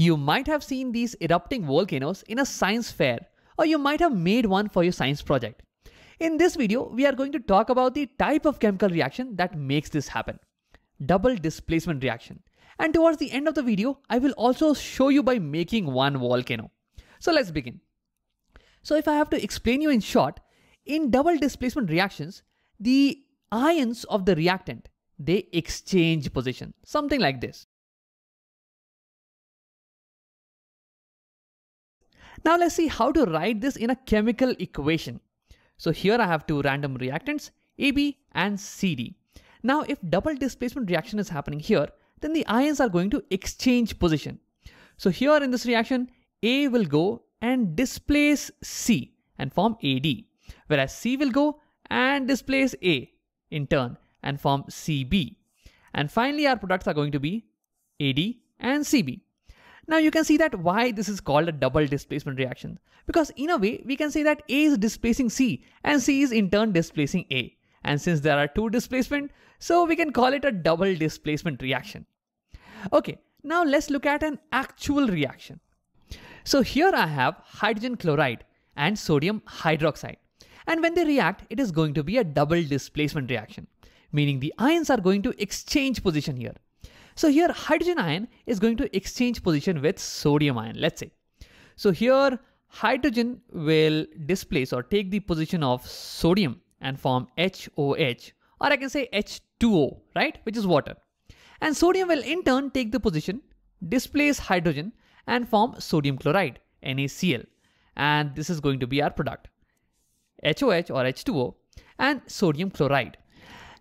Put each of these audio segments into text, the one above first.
You might have seen these erupting volcanoes in a science fair, or you might have made one for your science project. In this video, we are going to talk about the type of chemical reaction that makes this happen. Double displacement reaction. And towards the end of the video, I will also show you by making one volcano. So let's begin. So if I have to explain you in short, in double displacement reactions, the ions of the reactant, they exchange position, something like this. Now let's see how to write this in a chemical equation. So here I have two random reactants, AB and CD. Now if double displacement reaction is happening here, then the ions are going to exchange position. So here in this reaction, A will go and displace C and form AD, whereas C will go and displace A in turn and form CB. And finally, our products are going to be AD and CB. Now you can see that why this is called a double displacement reaction. Because in a way, we can say that A is displacing C and C is in turn displacing A. And since there are two displacement, so we can call it a double displacement reaction. Okay, now let's look at an actual reaction. So here I have hydrogen chloride and sodium hydroxide. And when they react, it is going to be a double displacement reaction, meaning the ions are going to exchange position here. So here hydrogen ion is going to exchange position with sodium ion, let's say. So here hydrogen will displace or take the position of sodium and form HOH or I can say H2O, right, which is water. And sodium will in turn take the position, displace hydrogen and form sodium chloride, NaCl. And this is going to be our product, HOH or H2O and sodium chloride.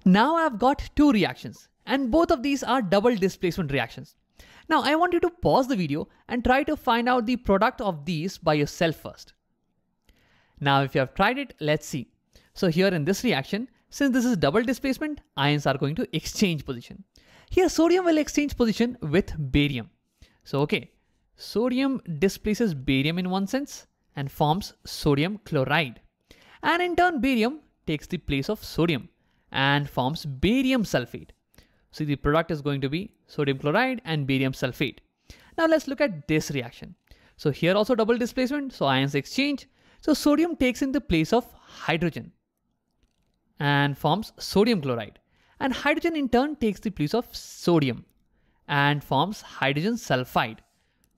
Now I've got two reactions, and both of these are double displacement reactions. Now I want you to pause the video and try to find out the product of these by yourself first. Now if you have tried it, let's see. So here in this reaction, since this is double displacement, ions are going to exchange position. Here sodium will exchange position with barium. So okay, sodium displaces barium in one sense and forms sodium chloride. And in turn barium takes the place of sodium and forms barium sulfate. So the product is going to be sodium chloride and barium sulfate. Now let's look at this reaction. So here also double displacement, so ions exchange. So sodium takes in the place of hydrogen and forms sodium chloride. And hydrogen in turn takes the place of sodium and forms hydrogen sulfide.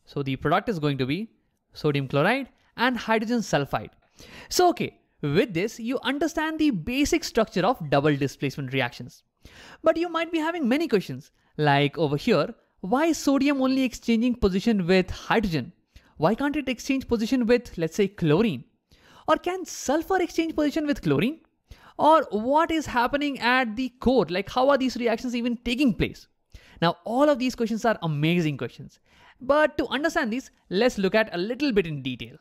So the product is going to be sodium chloride and hydrogen sulfide. So okay, with this you understand the basic structure of double displacement reactions. But you might be having many questions, like over here, why is sodium only exchanging position with hydrogen? Why can't it exchange position with, let's say, chlorine? Or can sulfur exchange position with chlorine? Or what is happening at the core? Like, how are these reactions even taking place? Now, all of these questions are amazing questions. But to understand these, let's look at a little bit in detail.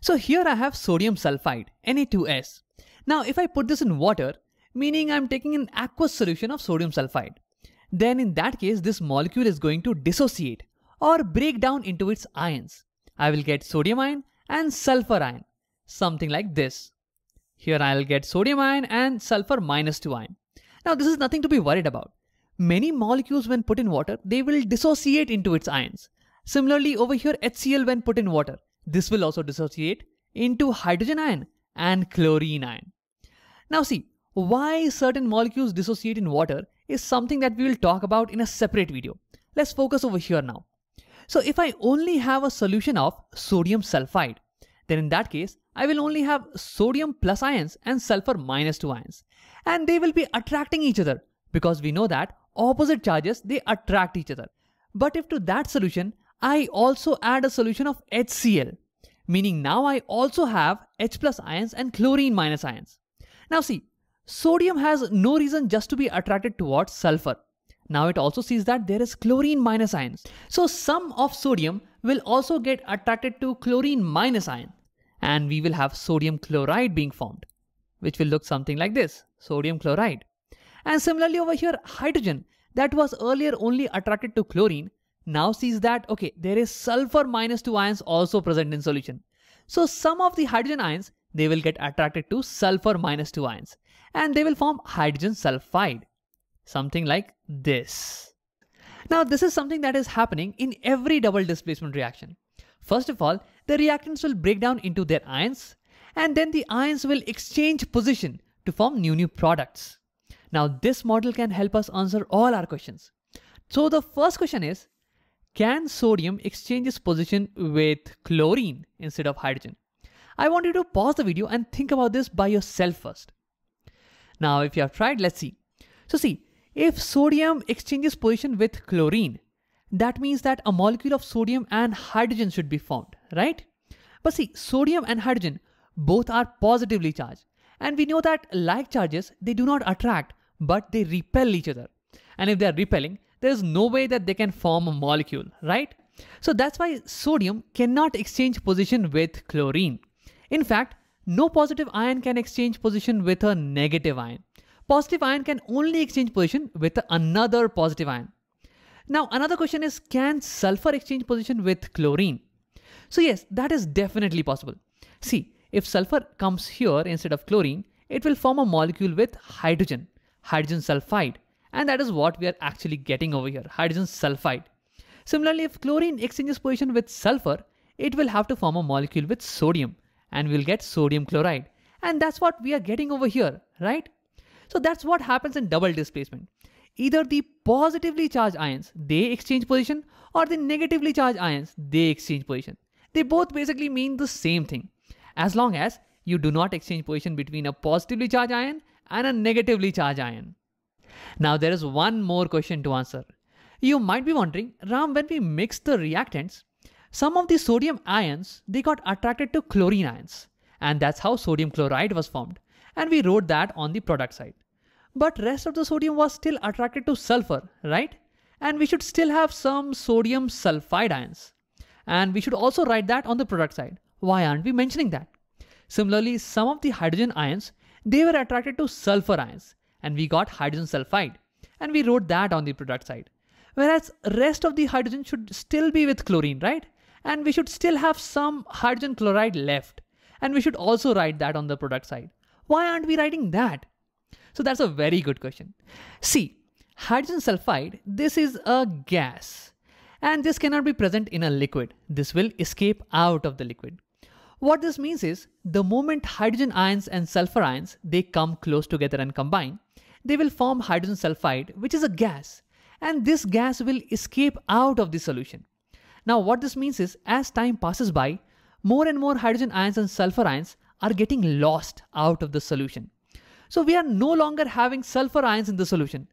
So here I have sodium sulfide, Na2S. Now, if I put this in water, meaning I'm taking an aqueous solution of sodium sulfide. Then in that case, this molecule is going to dissociate or break down into its ions. I will get sodium ion and sulfur ion, something like this. Here I'll get sodium ion and sulfur minus 2 ion. Now this is nothing to be worried about. Many molecules when put in water, they will dissociate into its ions. Similarly over here HCl when put in water, this will also dissociate into hydrogen ion and chlorine ion. Now see, why certain molecules dissociate in water is something that we will talk about in a separate video. Let's focus over here now. So if I only have a solution of sodium sulfide, then in that case, I will only have sodium plus ions and sulfur minus 2 ions. And they will be attracting each other because we know that opposite charges, they attract each other. But if to that solution, I also add a solution of HCl, meaning now I also have H plus ions and chlorine minus ions. Now see, Sodium has no reason just to be attracted towards sulfur. Now it also sees that there is chlorine minus ions. So some of sodium will also get attracted to chlorine minus ion and we will have sodium chloride being formed which will look something like this, sodium chloride. And similarly over here, hydrogen that was earlier only attracted to chlorine now sees that okay, there is sulfur minus 2 ions also present in solution. So some of the hydrogen ions they will get attracted to sulfur minus 2 ions and they will form hydrogen sulfide, something like this. Now, this is something that is happening in every double displacement reaction. First of all, the reactants will break down into their ions and then the ions will exchange position to form new new products. Now, this model can help us answer all our questions. So, the first question is, can sodium exchange its position with chlorine instead of hydrogen? I want you to pause the video and think about this by yourself first. Now, if you have tried, let's see. So see, if sodium exchanges position with chlorine, that means that a molecule of sodium and hydrogen should be formed, right? But see, sodium and hydrogen both are positively charged. And we know that like charges, they do not attract, but they repel each other. And if they are repelling, there is no way that they can form a molecule, right? So that's why sodium cannot exchange position with chlorine. In fact, no positive ion can exchange position with a negative ion. Positive ion can only exchange position with another positive ion. Now, another question is can sulfur exchange position with chlorine? So, yes, that is definitely possible. See, if sulfur comes here instead of chlorine, it will form a molecule with hydrogen, hydrogen sulfide, and that is what we are actually getting over here hydrogen sulfide. Similarly, if chlorine exchanges position with sulfur, it will have to form a molecule with sodium, and we'll get sodium chloride. And that's what we are getting over here, right? So that's what happens in double displacement. Either the positively charged ions, they exchange position or the negatively charged ions, they exchange position. They both basically mean the same thing. As long as you do not exchange position between a positively charged ion and a negatively charged ion. Now there is one more question to answer. You might be wondering, Ram, when we mix the reactants, some of the sodium ions, they got attracted to chlorine ions. And that's how sodium chloride was formed. And we wrote that on the product side. But rest of the sodium was still attracted to sulfur, right? And we should still have some sodium sulfide ions. And we should also write that on the product side. Why aren't we mentioning that? Similarly, some of the hydrogen ions, they were attracted to sulfur ions and we got hydrogen sulfide and we wrote that on the product side. Whereas rest of the hydrogen should still be with chlorine, right? and we should still have some hydrogen chloride left. And we should also write that on the product side. Why aren't we writing that? So that's a very good question. See, hydrogen sulfide, this is a gas and this cannot be present in a liquid. This will escape out of the liquid. What this means is the moment hydrogen ions and sulfur ions, they come close together and combine, they will form hydrogen sulfide, which is a gas. And this gas will escape out of the solution. Now, what this means is as time passes by, more and more hydrogen ions and sulfur ions are getting lost out of the solution. So we are no longer having sulfur ions in the solution.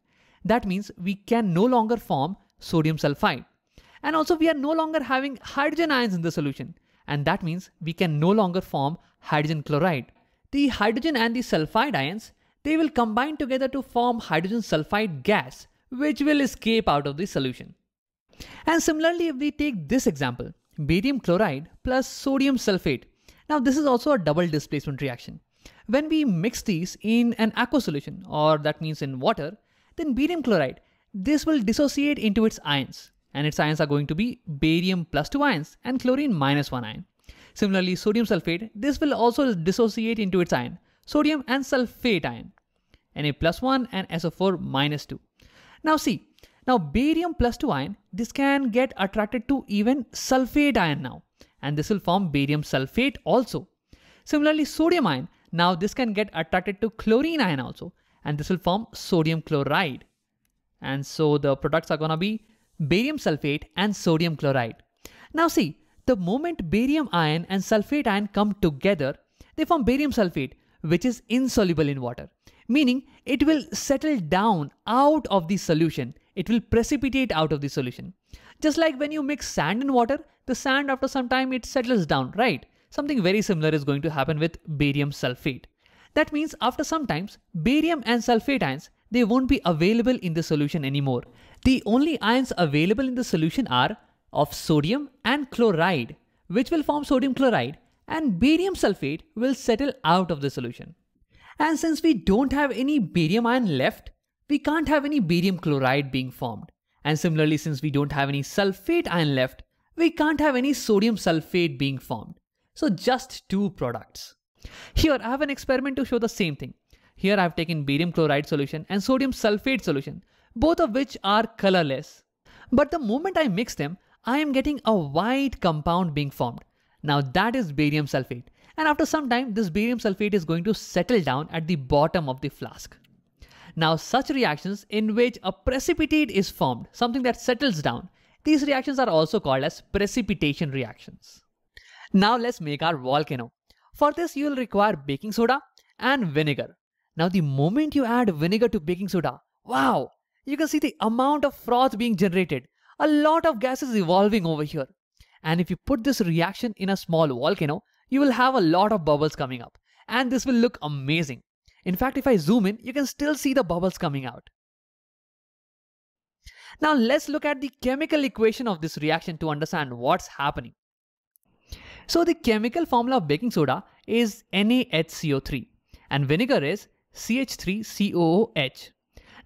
That means we can no longer form sodium sulfide. And also we are no longer having hydrogen ions in the solution. And that means we can no longer form hydrogen chloride. The hydrogen and the sulfide ions, they will combine together to form hydrogen sulfide gas, which will escape out of the solution. And similarly, if we take this example, barium chloride plus sodium sulfate. Now this is also a double displacement reaction. When we mix these in an aqua solution, or that means in water, then barium chloride, this will dissociate into its ions. And its ions are going to be barium plus 2 ions and chlorine minus 1 ion. Similarly, sodium sulfate, this will also dissociate into its ion, sodium and sulfate ion, Na plus 1 and SO4 minus 2. Now see, now barium plus 2 ion, this can get attracted to even sulfate ion now and this will form barium sulfate also. Similarly sodium ion, now this can get attracted to chlorine ion also and this will form sodium chloride. And so the products are gonna be barium sulfate and sodium chloride. Now see, the moment barium ion and sulfate ion come together, they form barium sulfate which is insoluble in water, meaning it will settle down out of the solution it will precipitate out of the solution. Just like when you mix sand and water, the sand after some time it settles down, right? Something very similar is going to happen with barium sulfate. That means after some times, barium and sulfate ions, they won't be available in the solution anymore. The only ions available in the solution are of sodium and chloride, which will form sodium chloride and barium sulfate will settle out of the solution. And since we don't have any barium ion left, we can't have any barium chloride being formed. And similarly, since we don't have any sulfate ion left, we can't have any sodium sulfate being formed. So just two products. Here, I have an experiment to show the same thing. Here, I have taken barium chloride solution and sodium sulfate solution, both of which are colorless. But the moment I mix them, I am getting a white compound being formed. Now that is barium sulfate. And after some time, this barium sulfate is going to settle down at the bottom of the flask. Now, such reactions in which a precipitate is formed, something that settles down, these reactions are also called as precipitation reactions. Now let's make our volcano. For this, you will require baking soda and vinegar. Now the moment you add vinegar to baking soda, wow, you can see the amount of froth being generated. A lot of gas is evolving over here. And if you put this reaction in a small volcano, you will have a lot of bubbles coming up. And this will look amazing. In fact, if I zoom in, you can still see the bubbles coming out. Now let's look at the chemical equation of this reaction to understand what's happening. So the chemical formula of baking soda is NaHCO3 and vinegar is CH3COOH.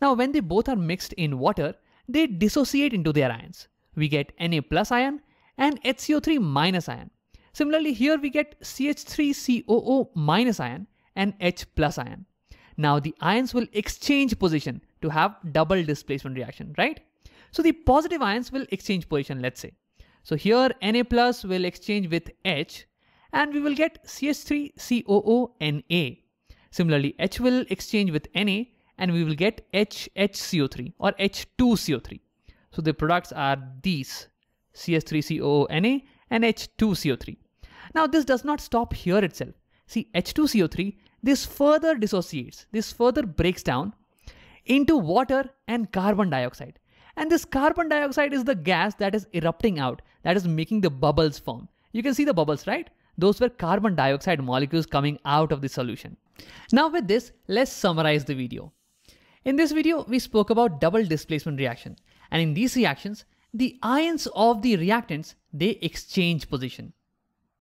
Now when they both are mixed in water, they dissociate into their ions. We get Na plus ion and HCO3 minus ion. Similarly here we get CH3COO minus ion and H plus ion. Now the ions will exchange position to have double displacement reaction, right? So the positive ions will exchange position, let's say. So here Na plus will exchange with H and we will get CH3COONA. Similarly, H will exchange with Na and we will get HHCO3 or H2CO3. So the products are these CH3COONA and H2CO3. Now this does not stop here itself. See H2CO3 this further dissociates, this further breaks down into water and carbon dioxide. And this carbon dioxide is the gas that is erupting out, that is making the bubbles form. You can see the bubbles, right? Those were carbon dioxide molecules coming out of the solution. Now with this, let's summarize the video. In this video, we spoke about double displacement reaction. And in these reactions, the ions of the reactants, they exchange position.